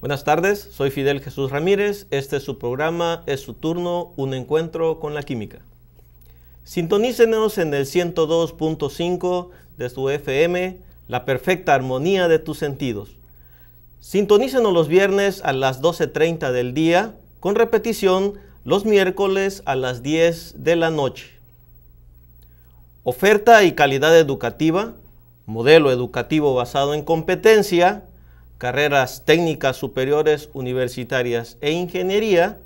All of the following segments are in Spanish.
Buenas tardes, soy Fidel Jesús Ramírez, este es su programa, es su turno, un encuentro con la química. Sintonícenos en el 102.5 de su FM, la perfecta armonía de tus sentidos. Sintonícenos los viernes a las 12.30 del día, con repetición los miércoles a las 10 de la noche. Oferta y calidad educativa, modelo educativo basado en competencia, carreras técnicas superiores universitarias e ingeniería,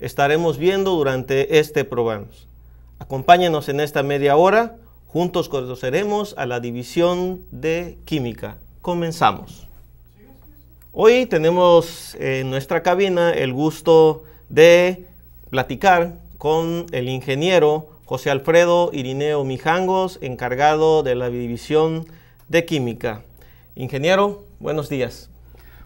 estaremos viendo durante este programa. Acompáñenos en esta media hora, juntos conoceremos a la división de química. Comenzamos. Hoy tenemos en nuestra cabina el gusto de platicar con el ingeniero José Alfredo Irineo Mijangos, encargado de la división de química. Ingeniero, buenos días.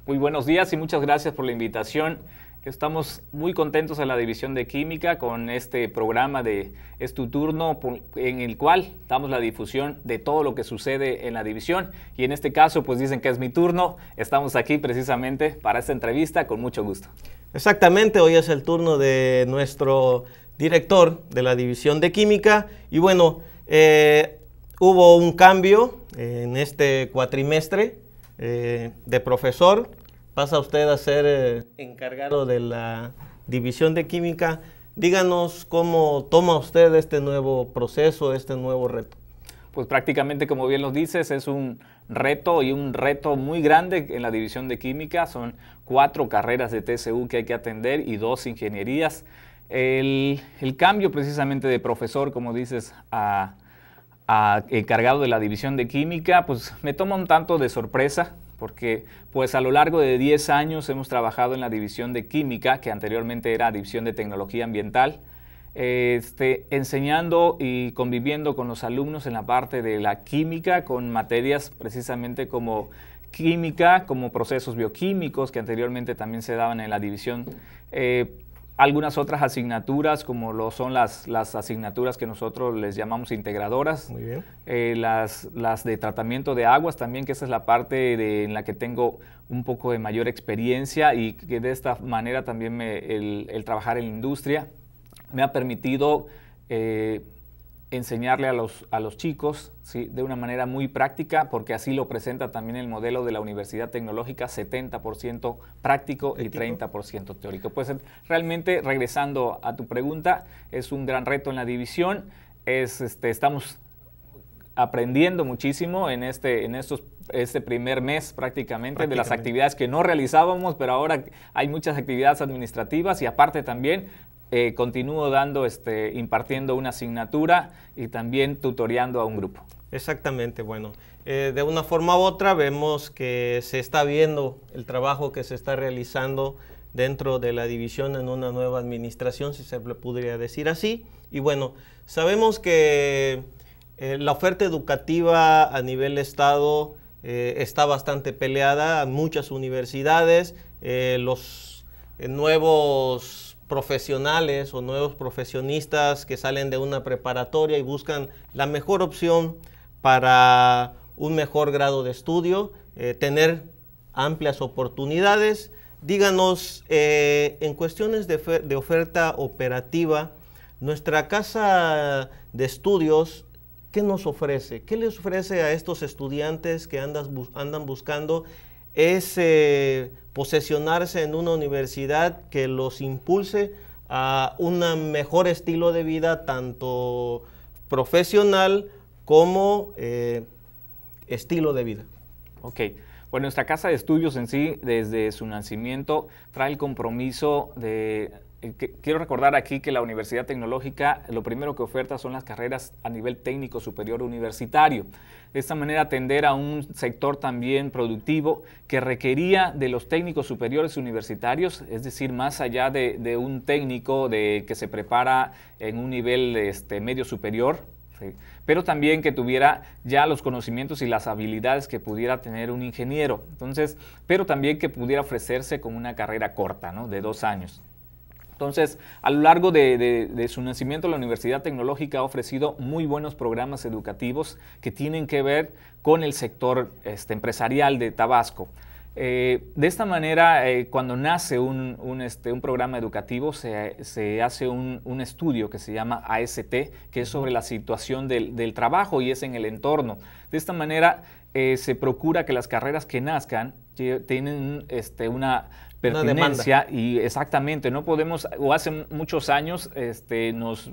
Muy buenos días y muchas gracias por la invitación. Estamos muy contentos en la División de Química con este programa de Es tu turno, en el cual damos la difusión de todo lo que sucede en la división. Y en este caso, pues dicen que es mi turno. Estamos aquí precisamente para esta entrevista con mucho gusto. Exactamente, hoy es el turno de nuestro director de la División de Química y bueno, eh, hubo un cambio eh, en este cuatrimestre eh, de profesor. Pasa usted a ser encargado de la División de Química. Díganos cómo toma usted este nuevo proceso, este nuevo reto pues prácticamente como bien lo dices, es un reto y un reto muy grande en la división de química. Son cuatro carreras de TCU que hay que atender y dos ingenierías. El, cambio precisamente de profesor, como dices, a, a encargado de la división de química, pues me toma un tanto de sorpresa porque pues a lo largo de 10 años hemos trabajado en la división de química, que anteriormente era división de tecnología ambiental, eh, este, enseñando y conviviendo con los alumnos en la parte de la química, con materias precisamente como química, como procesos bioquímicos que anteriormente también se daban en la división. Eh, algunas otras asignaturas, como lo son las, asignaturas que nosotros les llamamos integradoras, Muy bien. Eh, las, de tratamiento de aguas también, que esa es la parte en la que tengo un poco de mayor experiencia y que de esta manera también el trabajar en la industria me ha permitido eh, enseñarle a los, a los chicos de una manera muy práctica, porque así lo presenta también el modelo de la Universidad Tecnológica, 70% práctico y 30% teórico. Pues realmente, regresando a tu pregunta, es un gran reto en la división, este, estamos aprendiendo muchísimo en este, en estos este primer mes prácticamente, de las actividades que no realizábamos, pero ahora hay muchas actividades administrativas y aparte también eh, continúo dando, este, impartiendo una asignatura y también tutoreando a un grupo. Exactamente, bueno, eh, de una forma u otra vemos que se está viendo el trabajo que se está realizando dentro de la división en una nueva administración, si se le podría decir así. Y bueno, sabemos que eh, la oferta educativa a nivel Estado está bastante peleada, muchas universidades, los nuevos profesionales o nuevos profesionistas que salen de una preparatoria y buscan la mejor opción para un mejor grado de estudio, eh, tener amplias oportunidades. Díganos, eh, en cuestiones de, oferta operativa, nuestra casa de estudios, ¿qué nos ofrece? ¿Qué les ofrece a estos estudiantes que andas andan buscando ese posesionarse en una universidad que los impulse a un mejor estilo de vida, tanto profesional como eh, estilo de vida. Ok. Bueno, pues nuestra casa de estudios en sí, desde su nacimiento, trae el compromiso de eh, quiero recordar aquí que la Universidad Tecnológica lo primero que oferta son las carreras a nivel técnico superior universitario. De esta manera atender a un sector también productivo que requería de los técnicos superiores universitarios, es decir, más allá de, un técnico de, que se prepara en un nivel este, medio superior, pero también que tuviera ya los conocimientos y las habilidades que pudiera tener un ingeniero. Entonces, pero también que pudiera ofrecerse con una carrera corta, De dos años. Entonces, a lo largo de, su nacimiento, la Universidad Tecnológica ha ofrecido muy buenos programas educativos que tienen que ver con el sector este, empresarial de Tabasco. Eh, de esta manera, eh, cuando nace este, un, programa educativo, se, hace un, estudio que se llama AST, que es sobre la situación del, trabajo y es en el entorno. De esta manera, eh, se procura que las carreras que nazcan tienen este, una pertinencia y exactamente, no podemos, o hace muchos años este, nos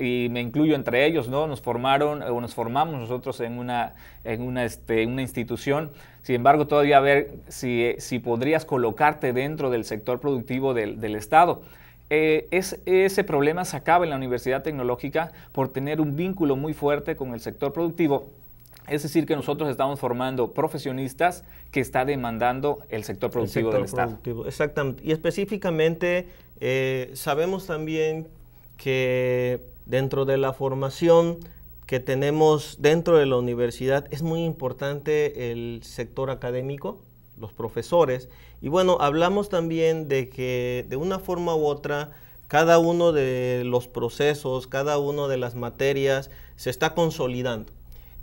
y me incluyo entre ellos, ¿no? Nos formaron o nos formamos nosotros en una, en una, este, institución. Sin embargo, todavía a ver si, podrías colocarte dentro del sector productivo del, Estado. Eh, es, ese problema se acaba en la Universidad Tecnológica por tener un vínculo muy fuerte con el sector productivo es decir, que nosotros estamos formando profesionistas que está demandando el sector productivo del Estado. Exactamente. Y específicamente eh, sabemos también que dentro de la formación que tenemos dentro de la universidad es muy importante el sector académico, los profesores. Y bueno, hablamos también de que de una forma u otra, cada uno de los procesos, cada una de las materias se está consolidando.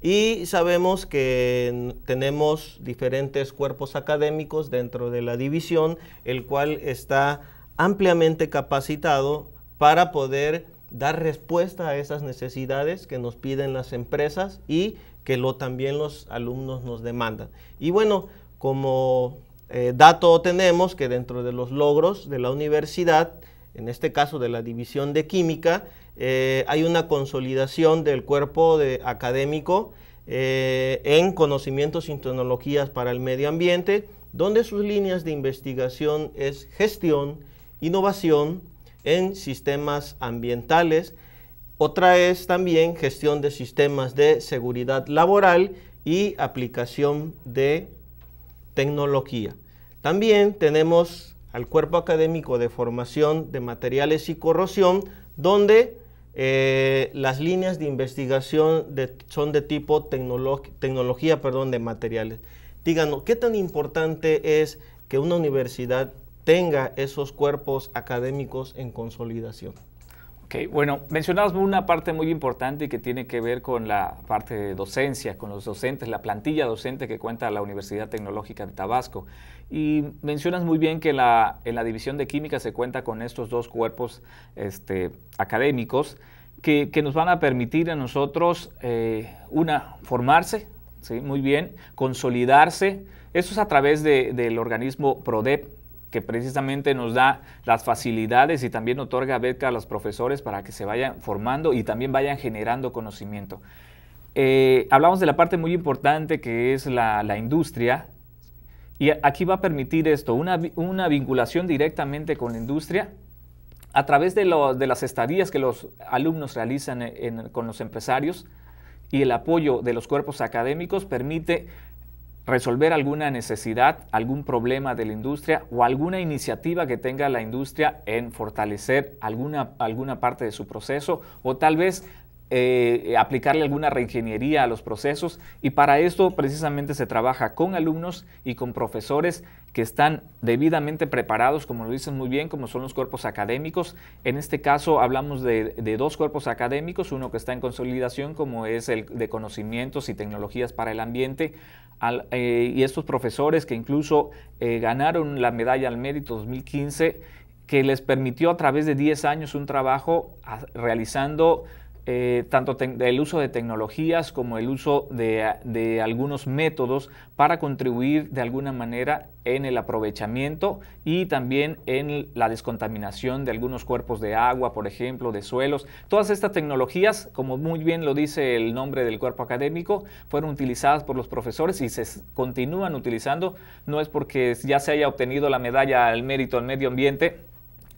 Y sabemos que tenemos diferentes cuerpos académicos dentro de la división, el cual está ampliamente capacitado para poder dar respuesta a esas necesidades que nos piden las empresas y que lo, también los alumnos nos demandan. Y bueno, como eh, dato tenemos que dentro de los logros de la universidad, en este caso de la división de química, eh, hay una consolidación del cuerpo académico eh, en conocimientos y tecnologías para el medio ambiente, donde sus líneas de investigación es gestión, innovación en sistemas ambientales. Otra es también gestión de sistemas de seguridad laboral y aplicación de tecnología. También tenemos al cuerpo académico de formación de materiales y corrosión, donde eh, las líneas de investigación son de tipo tecnología perdón, de materiales. Díganos, ¿qué tan importante es que una universidad tenga esos cuerpos académicos en consolidación? Ok, bueno, mencionabas una parte muy importante que tiene que ver con la parte de docencia, con los docentes, la plantilla docente que cuenta la Universidad Tecnológica de Tabasco. Y mencionas muy bien que la, en la división de química se cuenta con estos dos cuerpos este, académicos que, nos van a permitir a nosotros, eh, una, formarse, ¿sí? muy bien, consolidarse. Eso es a través del organismo PRODEP, que precisamente nos da las facilidades y también otorga becas a los profesores para que se vayan formando y también vayan generando conocimiento. Eh, hablamos de la parte muy importante que es la, la industria y aquí va a permitir esto, una, vinculación directamente con la industria a través de, las estadías que los alumnos realizan e, con los empresarios y el apoyo de los cuerpos académicos permite resolver alguna necesidad, algún problema de la industria o alguna iniciativa que tenga la industria en fortalecer alguna, alguna parte de su proceso o tal vez eh, eh, aplicarle alguna reingeniería a los procesos y para esto precisamente se trabaja con alumnos y con profesores que están debidamente preparados, como lo dicen muy bien, como son los cuerpos académicos. En este caso hablamos de, dos cuerpos académicos, uno que está en consolidación, como es el de conocimientos y tecnologías para el ambiente, eh, y estos profesores que incluso ganaron la medalla al mérito 2015, que les permitió a través de 10 años un trabajo realizando eh, tanto del uso de tecnologías como el uso de, algunos métodos para contribuir de alguna manera en el aprovechamiento y también en la descontaminación de algunos cuerpos de agua, por ejemplo, de suelos. Todas estas tecnologías, como muy bien lo dice el nombre del cuerpo académico, fueron utilizadas por los profesores y se continúan utilizando. No es porque ya se haya obtenido la medalla al mérito al medio ambiente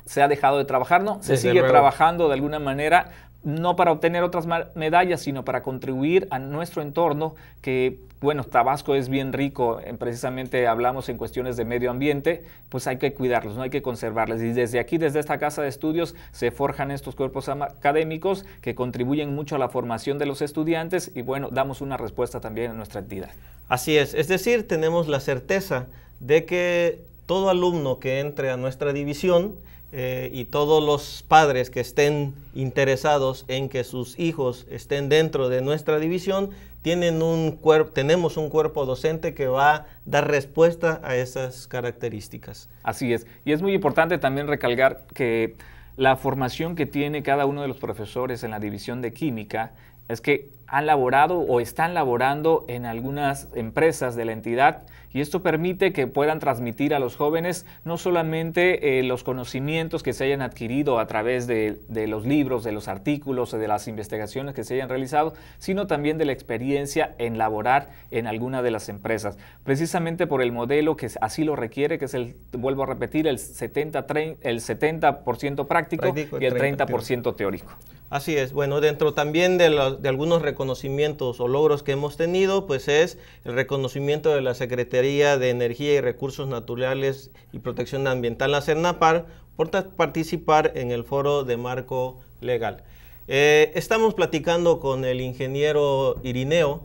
se ha dejado de trabajar, no, se sigue trabajando de alguna manera no para obtener otras medallas, sino para contribuir a nuestro entorno, que bueno, Tabasco es bien rico, eh, precisamente hablamos en cuestiones de medio ambiente, pues hay que cuidarlos, no hay que conservarles. Y desde aquí, desde esta casa de estudios, se forjan estos cuerpos académicos que contribuyen mucho a la formación de los estudiantes y bueno, damos una respuesta también a nuestra entidad. Así es, es decir, tenemos la certeza de que todo alumno que entre a nuestra división, eh, y todos los padres que estén interesados en que sus hijos estén dentro de nuestra división, tienen un tenemos un cuerpo docente que va a dar respuesta a esas características. Así es. Y es muy importante también recalcar que la formación que tiene cada uno de los profesores en la división de química es que han laborado o están laborando en algunas empresas de la entidad y esto permite que puedan transmitir a los jóvenes no solamente eh, los conocimientos que se hayan adquirido a través de, los libros, de los artículos, de las investigaciones que se hayan realizado, sino también de la experiencia en laborar en alguna de las empresas. Precisamente por el modelo que así lo requiere, que es el, vuelvo a repetir, el 70%, el 70 práctico, y el 30 teórico. Así es. Bueno, dentro también de, algunos reconocimientos o logros que hemos tenido, pues es el reconocimiento de la Secretaría de Energía y Recursos Naturales y Protección Ambiental, la CERNAPAR, por participar en el foro de marco legal. Eh, estamos platicando con el ingeniero Irineo,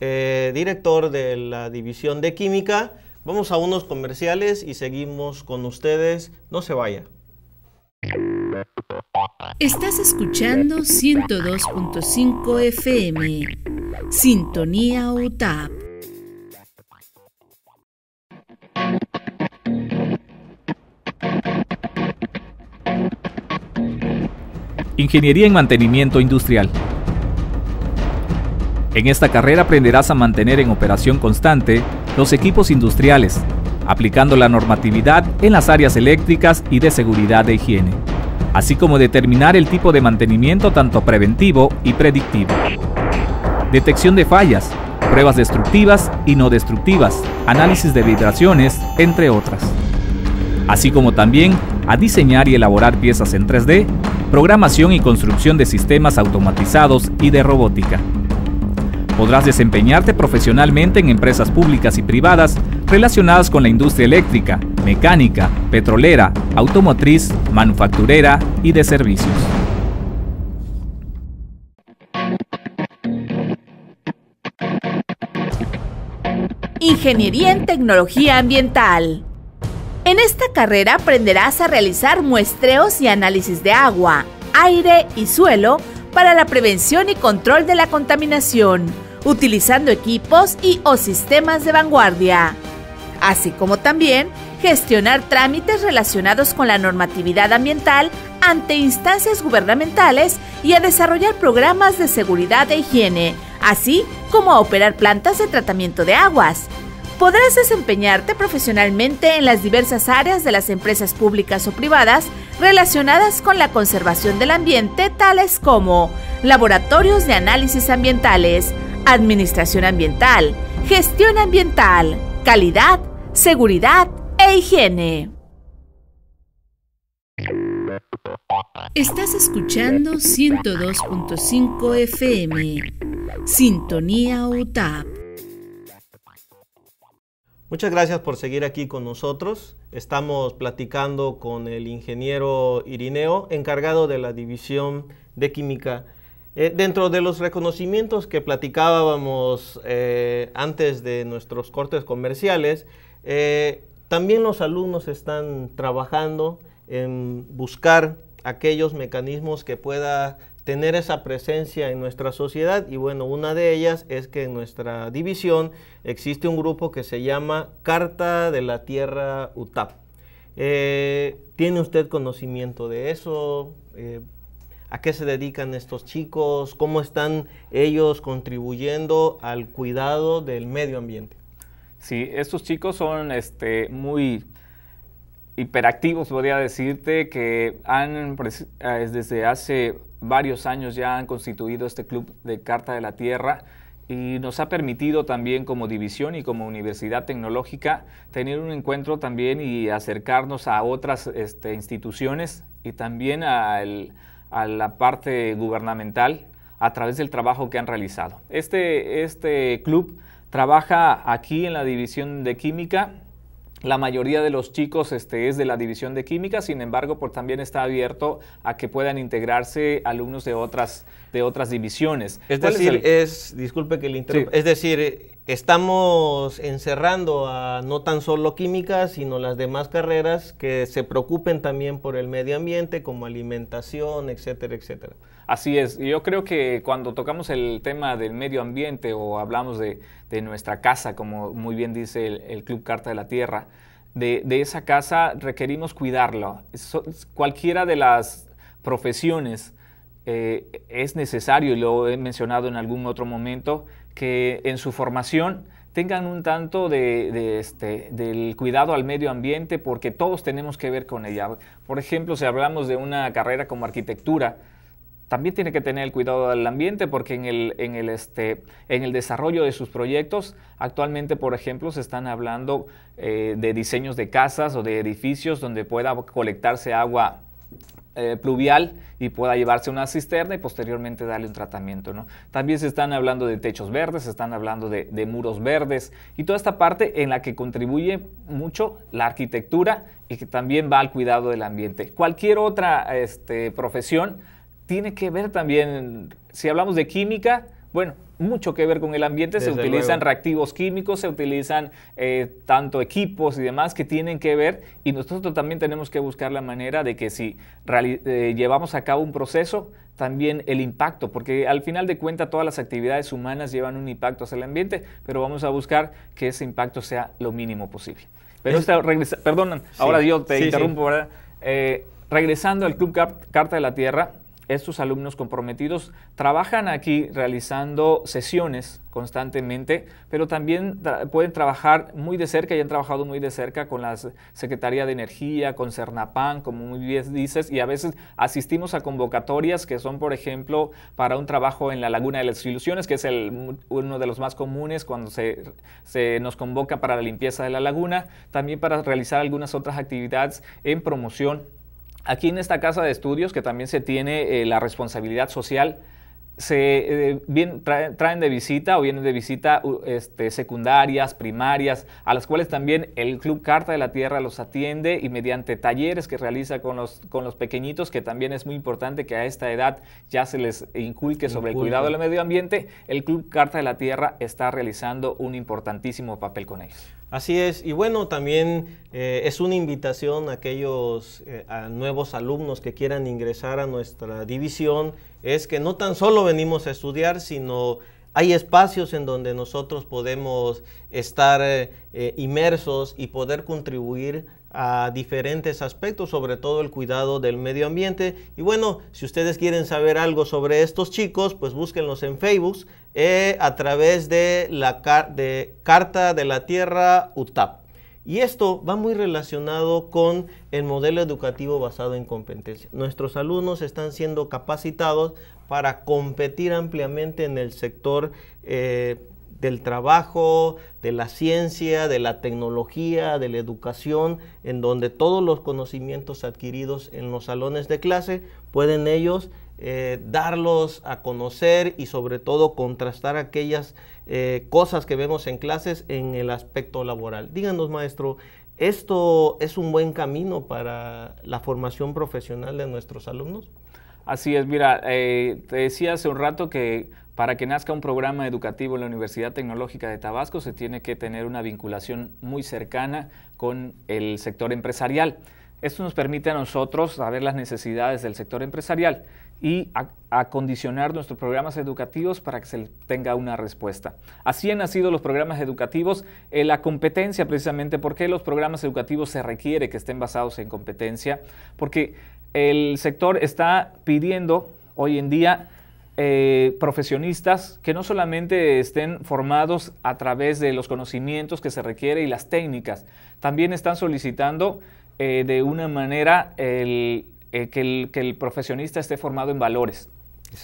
eh, director de la División de Química. Vamos a unos comerciales y seguimos con ustedes. No se vaya. Estás escuchando 102.5 FM, Sintonía UTAP. Ingeniería en Mantenimiento Industrial. En esta carrera aprenderás a mantener en operación constante los equipos industriales, aplicando la normatividad en las áreas eléctricas y de seguridad de higiene, así como determinar el tipo de mantenimiento tanto preventivo y predictivo. Detección de fallas, pruebas destructivas y no destructivas, análisis de vibraciones, entre otras. Así como también a diseñar y elaborar piezas en 3D, programación y construcción de sistemas automatizados y de robótica. Podrás desempeñarte profesionalmente en empresas públicas y privadas relacionadas con la industria eléctrica, mecánica, petrolera, automotriz, manufacturera y de servicios. Ingeniería en Tecnología Ambiental. En esta carrera aprenderás a realizar muestreos y análisis de agua, aire y suelo para la prevención y control de la contaminación, utilizando equipos y o sistemas de vanguardia así como también gestionar trámites relacionados con la normatividad ambiental ante instancias gubernamentales y a desarrollar programas de seguridad e higiene, así como a operar plantas de tratamiento de aguas. Podrás desempeñarte profesionalmente en las diversas áreas de las empresas públicas o privadas relacionadas con la conservación del ambiente, tales como laboratorios de análisis ambientales, administración ambiental, gestión ambiental, calidad, seguridad e higiene. Estás escuchando 102.5 FM, Sintonía UTAP. Muchas gracias por seguir aquí con nosotros. Estamos platicando con el ingeniero Irineo, encargado de la división de química. Eh, dentro de los reconocimientos que platicábamos eh, antes de nuestros cortes comerciales, eh, también los alumnos están trabajando en buscar aquellos mecanismos que pueda tener esa presencia en nuestra sociedad y bueno, una de ellas es que en nuestra división existe un grupo que se llama Carta de la Tierra UTAP. Eh, ¿Tiene usted conocimiento de eso? Eh, ¿A qué se dedican estos chicos? ¿Cómo están ellos contribuyendo al cuidado del medio ambiente? Sí, estos chicos son este, muy hiperactivos, podría decirte, que han ah, desde hace varios años ya han constituido este club de Carta de la Tierra y nos ha permitido también como división y como universidad tecnológica tener un encuentro también y acercarnos a otras este, instituciones y también a, la parte gubernamental a través del trabajo que han realizado. Este, este club Trabaja aquí en la división de química. La mayoría de los chicos este, es de la división de química, sin embargo, por, también está abierto a que puedan integrarse alumnos de otras, de otras divisiones. Es decir, es, disculpe que le interrumpa, es decir, estamos encerrando a no tan solo químicas, sino las demás carreras que se preocupen también por el medio ambiente, como alimentación, etcétera, etcétera. Así es, yo creo que cuando tocamos el tema del medio ambiente o hablamos de, nuestra casa, como muy bien dice el, Club Carta de la Tierra, de, esa casa requerimos cuidarlo. cualquiera de las profesiones eh, es necesario, y lo he mencionado en algún otro momento, que en su formación tengan un tanto de, este, del cuidado al medio ambiente porque todos tenemos que ver con ella. Por ejemplo, si hablamos de una carrera como arquitectura, también tiene que tener el cuidado al ambiente porque en el, en el, este, en el desarrollo de sus proyectos, actualmente, por ejemplo, se están hablando eh, de diseños de casas o de edificios donde pueda colectarse agua eh, pluvial y pueda llevarse una cisterna y posteriormente darle un tratamiento. ¿no? También se están hablando de techos verdes, se están hablando de, muros verdes y toda esta parte en la que contribuye mucho la arquitectura y que también va al cuidado del ambiente. Cualquier otra este, profesión tiene que ver también, si hablamos de química, bueno, mucho que ver con el ambiente, se utilizan reactivos químicos, se utilizan eh, tanto equipos y demás que tienen que ver y nosotros también tenemos que buscar la manera de que si eh, llevamos a cabo un proceso, también el impacto, porque al final de cuentas todas las actividades humanas llevan un impacto hacia el ambiente, pero vamos a buscar que ese impacto sea lo mínimo posible. Pero esta, regresa, ahora yo te interrumpo, eh, regresando al Club Carta de la Tierra, estos alumnos comprometidos trabajan aquí realizando sesiones constantemente, pero también pueden trabajar muy de cerca y han trabajado muy de cerca con la Secretaría de Energía, con Cernapán, como muy bien dices, y a veces asistimos a convocatorias que son, por ejemplo, para un trabajo en la Laguna de las Ilusiones, que es uno de los más comunes cuando se nos convoca para la limpieza de la laguna, también para realizar algunas otras actividades en promoción Aquí en esta casa de estudios, que también se tiene eh, la responsabilidad social, se eh, traen, de visita o vienen de visita este, secundarias, primarias, a las cuales también el Club Carta de la Tierra los atiende y mediante talleres que realiza con los, con los pequeñitos, que también es muy importante que a esta edad ya se les inculque sobre el cuidado del medio ambiente, el Club Carta de la Tierra está realizando un importantísimo papel con ellos. Así es, y bueno, también eh, es una invitación a aquellos eh, nuevos alumnos que quieran ingresar a nuestra división, es que no tan solo venimos a estudiar, sino hay espacios en donde nosotros podemos estar eh, inmersos y poder contribuir a diferentes aspectos, sobre todo el cuidado del medio ambiente. Y bueno, si ustedes quieren saber algo sobre estos chicos, pues búsquenlos en Facebook eh, a través de la de Carta de la Tierra UTAP. Y esto va muy relacionado con el modelo educativo basado en competencia. Nuestros alumnos están siendo capacitados para competir ampliamente en el sector eh, del trabajo, de la ciencia, de la tecnología, de la educación, en donde todos los conocimientos adquiridos en los salones de clase pueden ellos eh, darlos a conocer y sobre todo contrastar aquellas eh, cosas que vemos en clases en el aspecto laboral. Díganos, maestro, ¿esto es un buen camino para la formación profesional de nuestros alumnos? Así es, mira, eh, te decía hace un rato que para que nazca un programa educativo en la Universidad Tecnológica de Tabasco se tiene que tener una vinculación muy cercana con el sector empresarial. Esto nos permite a nosotros saber las necesidades del sector empresarial y acondicionar nuestros programas educativos para que se tenga una respuesta. Así han nacido los programas educativos, en eh, la competencia precisamente, porque los programas educativos se requiere que estén basados en competencia? Porque el sector está pidiendo hoy en día eh, profesionistas que no solamente estén formados a través de los conocimientos que se requiere y las técnicas, también están solicitando eh, de una manera eh, que, el, profesionista esté formado en valores.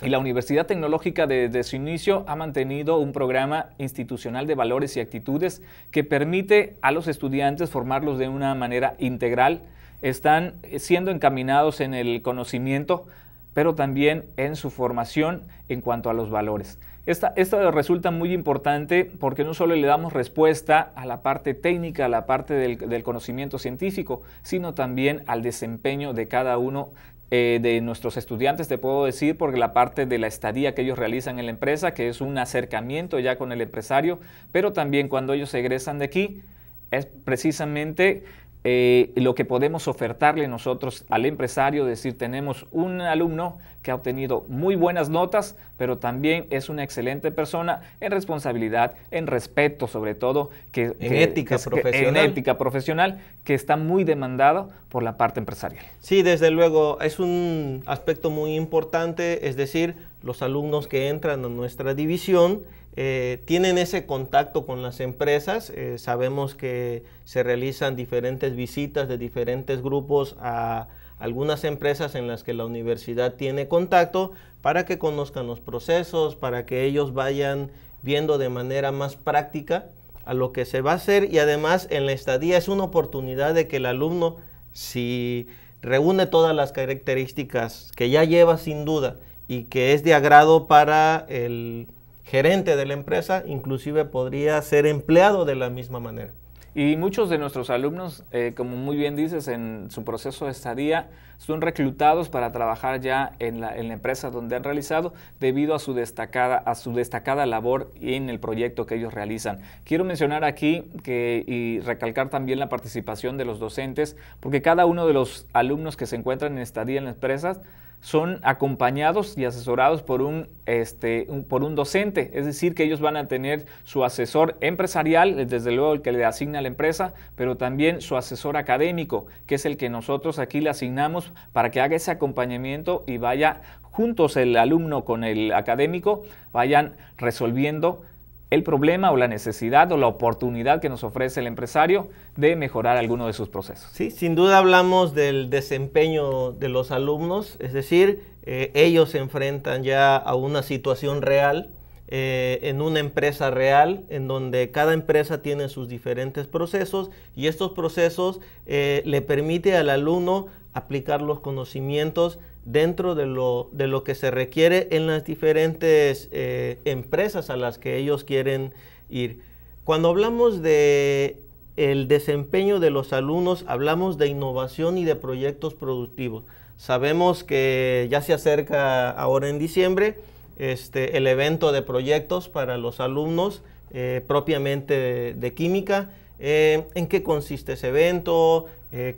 Y la Universidad Tecnológica desde su inicio ha mantenido un programa institucional de valores y actitudes que permite a los estudiantes formarlos de una manera integral. Están siendo encaminados en el conocimiento pero también en su formación en cuanto a los valores. Esta, resulta muy importante porque no solo le damos respuesta a la parte técnica, a la parte del, conocimiento científico, sino también al desempeño de cada uno eh, de nuestros estudiantes, te puedo decir, porque la parte de la estadía que ellos realizan en la empresa, que es un acercamiento ya con el empresario, pero también cuando ellos egresan de aquí, es precisamente eh, lo que podemos ofertarle nosotros al empresario, es decir, tenemos un alumno que ha obtenido muy buenas notas, pero también es una excelente persona en responsabilidad, en respeto sobre todo, que, en, ética, profesional. en ética profesional, que está muy demandado por la parte empresarial. Sí, desde luego, es un aspecto muy importante, es decir, los alumnos que entran a nuestra división, eh, tienen ese contacto con las empresas. Eh, sabemos que se realizan diferentes visitas de diferentes grupos a algunas empresas en las que la universidad tiene contacto para que conozcan los procesos, para que ellos vayan viendo de manera más práctica a lo que se va a hacer y además en la estadía es una oportunidad de que el alumno, si reúne todas las características que ya lleva sin duda y que es de agrado para el gerente de la empresa, inclusive podría ser empleado de la misma manera. Y muchos de nuestros alumnos, eh, como muy bien dices, en su proceso de estadía, son reclutados para trabajar ya en la, empresa donde han realizado debido a su, destacada, a su destacada labor en el proyecto que ellos realizan. Quiero mencionar aquí que, y recalcar también la participación de los docentes, porque cada uno de los alumnos que se encuentran en estadía en las empresas, son acompañados y asesorados por un, este, por un docente, es decir, que ellos van a tener su asesor empresarial, desde luego el que le asigna la empresa, pero también su asesor académico, que es el que nosotros aquí le asignamos para que haga ese acompañamiento y vaya juntos el alumno con el académico, vayan resolviendo el problema o la necesidad o la oportunidad que nos ofrece el empresario de mejorar alguno de sus procesos. Sí, sin duda hablamos del desempeño de los alumnos, es decir, eh, ellos se enfrentan ya a una situación real, eh, en una empresa real, en donde cada empresa tiene sus diferentes procesos y estos procesos eh, le permite al alumno aplicar los conocimientos dentro de lo, que se requiere en las diferentes eh, empresas a las que ellos quieren ir. Cuando hablamos de el desempeño de los alumnos, hablamos de innovación y de proyectos productivos. Sabemos que ya se acerca ahora en diciembre este, el evento de proyectos para los alumnos eh, propiamente de, química. Eh, ¿En qué consiste ese evento?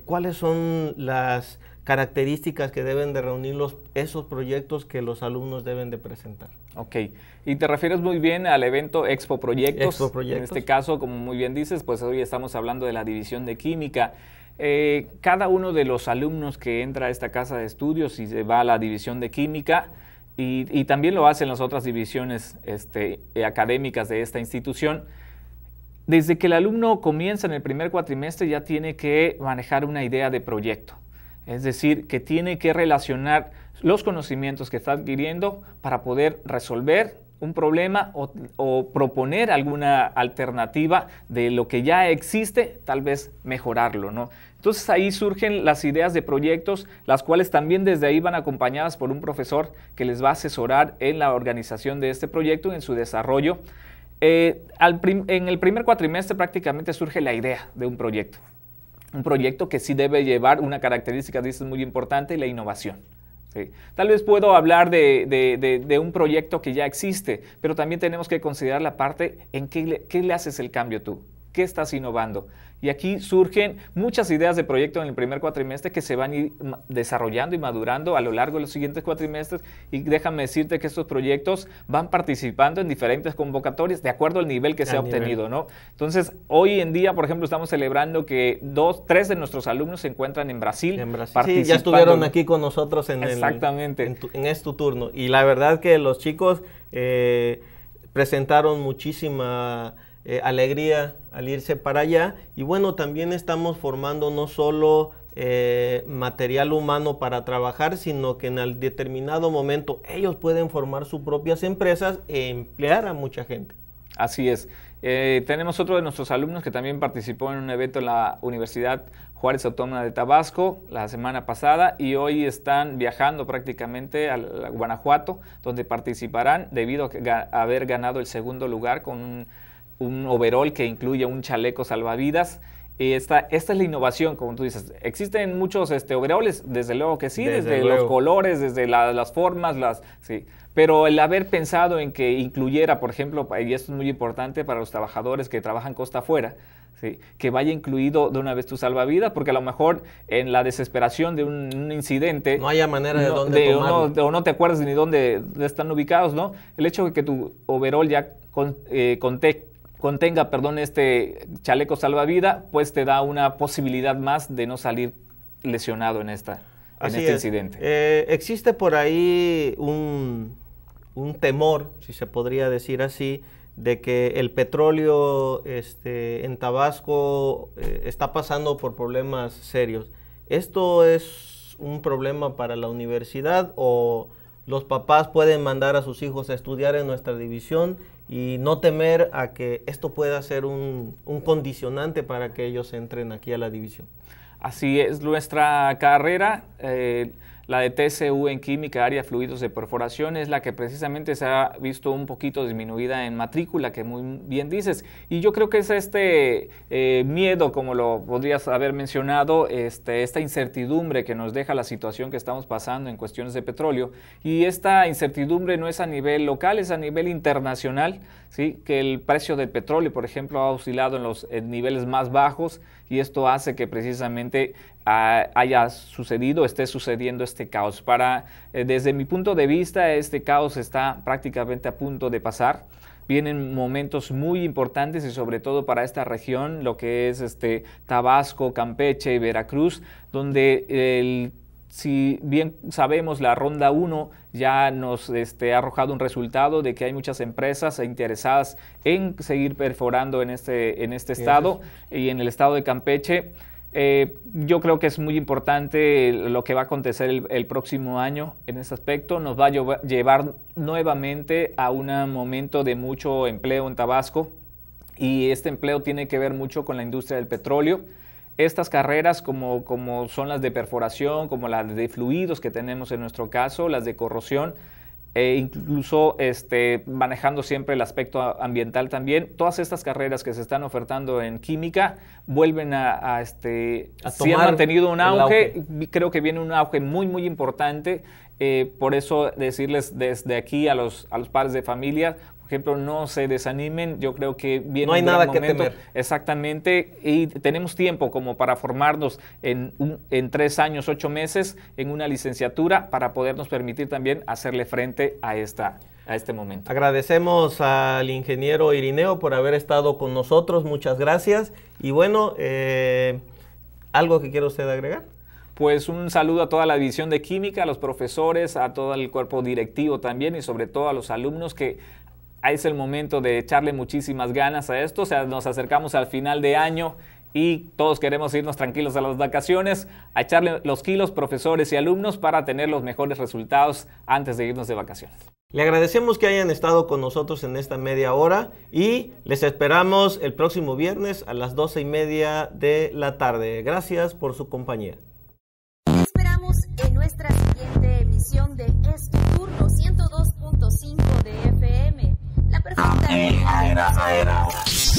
¿Cuáles son las características que deben de reunir los, esos proyectos que los alumnos deben de presentar. Ok, y te refieres muy bien al evento Expo Proyectos. Expo Proyectos. En este caso, como muy bien dices, pues hoy estamos hablando de la división de química. Eh, cada uno de los alumnos que entra a esta casa de estudios y se va a la división de química, y, también lo hacen las otras divisiones este, eh, académicas de esta institución, desde que el alumno comienza en el primer cuatrimestre ya tiene que manejar una idea de proyecto. Es decir, que tiene que relacionar los conocimientos que está adquiriendo para poder resolver un problema o, proponer alguna alternativa de lo que ya existe, tal vez mejorarlo, ¿no? Entonces ahí surgen las ideas de proyectos, las cuales también desde ahí van acompañadas por un profesor que les va a asesorar en la organización de este proyecto, en su desarrollo. Eh, en el primer cuatrimestre prácticamente surge la idea de un proyecto un proyecto que sí debe llevar una característica, dices, muy importante, la innovación. Tal vez puedo hablar de, un proyecto que ya existe, pero también tenemos que considerar la parte en qué qué le haces el cambio tú. ¿Qué estás innovando? Y aquí surgen muchas ideas de proyecto en el primer cuatrimestre que se van desarrollando y madurando a lo largo de los siguientes cuatrimestres. Y déjame decirte que estos proyectos van participando en diferentes convocatorias de acuerdo al nivel que se ha obtenido, ¿no? Entonces, hoy en día, por ejemplo, estamos celebrando que dos, tres de nuestros alumnos se encuentran en Brasil. En Sí, ya estuvieron aquí con nosotros en Exactamente. El, en, en este turno. Y la verdad que los chicos eh, presentaron muchísima eh, alegría al irse para allá. Y bueno, también estamos formando no solo eh, material humano para trabajar, sino que en el determinado momento ellos pueden formar sus propias empresas e emplear a mucha gente. Así es. Eh, tenemos otro de nuestros alumnos que también participó en un evento en la Universidad Juárez Autónoma de Tabasco la semana pasada y hoy están viajando prácticamente a, Guanajuato, donde participarán debido a, haber ganado el segundo lugar con un un overall que incluye un chaleco salvavidas. Esta, esta, es la innovación, como tú dices. Existen muchos este, overoles, desde luego que sí, desde, los colores, desde las formas, las, sí. Pero el haber pensado en que incluyera, por ejemplo, y esto es muy importante para los trabajadores que trabajan costa afuera, ¿sí? que vaya incluido de una vez tu salvavidas, porque a lo mejor en la desesperación de un, incidente... No haya manera de dónde o, no, te acuerdas ni dónde están ubicados, ¿no? El hecho de que tu overol ya con, eh, conté contenga, perdón, este chaleco salvavida, pues te da una posibilidad más de no salir lesionado en, esta, en este incidente. Eh, existe por ahí un, temor, si se podría decir así, de que el petróleo este, en Tabasco eh, está pasando por problemas serios. ¿Esto es un problema para la universidad o los papás pueden mandar a sus hijos a estudiar en nuestra división y no temer a que esto pueda ser un, condicionante para que ellos entren aquí a la división. Así es nuestra carrera. Eh, la de TCU en química, área fluidos de perforación, es la que precisamente se ha visto un poquito disminuida en matrícula, que muy bien dices. Y yo creo que es este eh, miedo, como lo podrías haber mencionado, este, esta incertidumbre que nos deja la situación que estamos pasando en cuestiones de petróleo. Y esta incertidumbre no es a nivel local, es a nivel internacional, ¿sí? que el precio del petróleo, por ejemplo, ha oscilado en los niveles más bajos y esto hace que precisamente haya sucedido, esté sucediendo este caos. Para, eh, desde mi punto de vista, este caos está prácticamente a punto de pasar. Vienen momentos muy importantes y sobre todo para esta región, lo que es este Tabasco, Campeche y Veracruz, donde si bien sabemos, la ronda 1 ya nos este, ha arrojado un resultado de que hay muchas empresas interesadas en seguir perforando en este, en este estado y en el estado de Campeche. Eh, yo creo que es muy importante lo que va a acontecer el, próximo año en ese aspecto. Nos va a llevar nuevamente a un momento de mucho empleo en Tabasco y este empleo tiene que ver mucho con la industria del petróleo. Estas carreras como, como son las de perforación, como las de fluidos que tenemos en nuestro caso, las de corrosión, e incluso este, manejando siempre el aspecto ambiental también. Todas estas carreras que se están ofertando en química vuelven a, este, si han mantenido un auge, creo que viene un auge muy, muy importante. Eh, por eso decirles desde aquí a los, a los padres de familia, ejemplo, no se desanimen. Yo creo que viene No hay nada que temer. Exactamente. Y tenemos tiempo como para formarnos en, en tres años, ocho meses, en una licenciatura para podernos permitir también hacerle frente a esta a este momento. Agradecemos al ingeniero Irineo por haber estado con nosotros, muchas gracias. Y bueno, eh, ¿algo que quiera usted agregar? Pues un saludo a toda la división de química, a los profesores, a todo el cuerpo directivo también y sobre todo a los alumnos que es el momento de echarle muchísimas ganas a esto. O sea, nos acercamos al final de año y todos queremos irnos tranquilos a las vacaciones, a echarle los kilos profesores y alumnos para tener los mejores resultados antes de irnos de vacaciones. Le agradecemos que hayan estado con nosotros en esta media hora y les esperamos el próximo viernes a las doce y media de la tarde. Gracias por su compañía. Esperamos en nuestra siguiente emisión de Ay, ay, ay, ay,